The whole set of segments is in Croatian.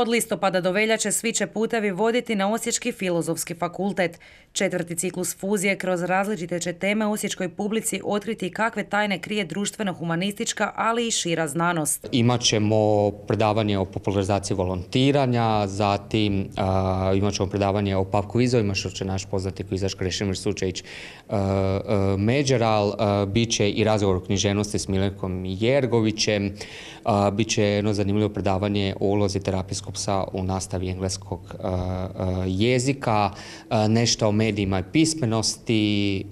Od listopada do veljače svi će putevi voditi na Osječki filozofski fakultet. Četvrti ciklus fuzije kroz različite će teme osječkoj publici otkriti kakve tajne krije društveno-humanistička, ali i šira znanost. Imaćemo predavanje o popularizaciji volontiranja, zatim imaćemo imat ćemo predavanje o Pavku kvizovima, što će naš poznati kvizaš Krešimir Sučević Međeral, bit će i razgovor o književnosti s Milenkom Jergovićem, bit će jedno zanimljivo predavanje o ulozi terapijskog psa u nastavi engleskog e, e, jezika, e, nešto o medijima i pismenosti,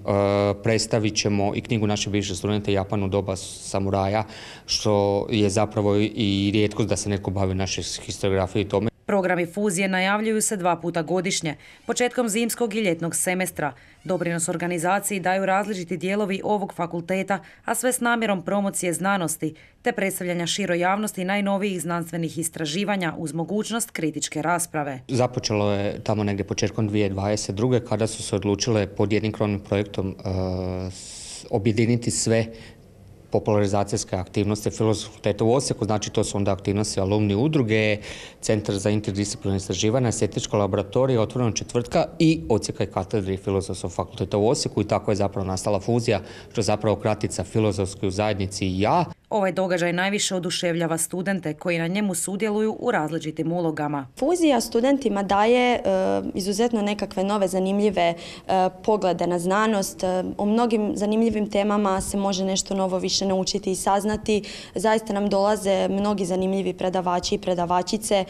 predstavit ćemo i knjigu našeg više studenta Japanu doba samuraja, što je zapravo i rijetkost da se neko bavi našoj historiografiji i tome Programi fuzije najavljuju se dva puta godišnje, početkom zimskog i ljetnog semestra. Doprinos organizaciji daju različiti dijelovi ovog fakulteta, a sve s namjerom promocije znanosti, te predstavljanja široj javnosti najnovijih znanstvenih istraživanja uz mogućnost kritičke rasprave. Započelo je tamo negdje početkom 2022. kada su se odlučile pod jednim kronim projektom e, objediniti sve popularizacijske aktivnosti filozofiteta u Osijeku, znači to su onda aktivnosti alumni udruge, Centar za interdisciplinarne istraživanja, Sjetička laboratorija, otvoreno četvrtka i osijeka i katedri Filozofskog fakulteta u Osijeku i tako je zapravo nastala fuzija, što je zapravo kratica Filozofskoj zajednici i ja. Ovaj događaj najviše oduševljava studente koji na njemu sudjeluju u različitim ulogama. Fuzija studentima daje e, izuzetno nekakve nove zanimljive e, poglede na znanost. E, o mnogim zanimljivim temama se može nešto novo više naučiti i saznati. Zaista nam dolaze mnogi zanimljivi predavači i predavačice.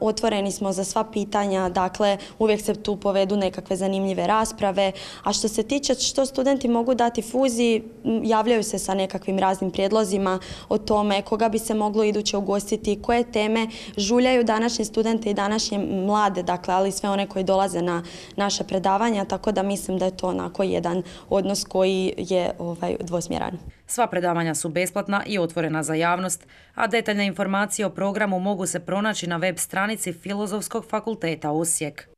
Otvoreni smo za sva pitanja, dakle uvijek se tu povedu nekakve zanimljive rasprave. A što se tiče što studenti mogu dati fuziji, javljaju se sa nekakvim raznim prijedlozima o tome koga bi se moglo iduće ugostiti, koje teme žuljaju današnje studente i današnje mlade, dakle, ali sve one koji dolaze na naše predavanja, tako da mislim da je to onako jedan odnos koji je ovaj, dvosmjeran. Sva predavanja su besplatna i otvorena za javnost, a detaljne informacije o programu mogu se pronaći na web stranici Filozofskog fakulteta Osijek.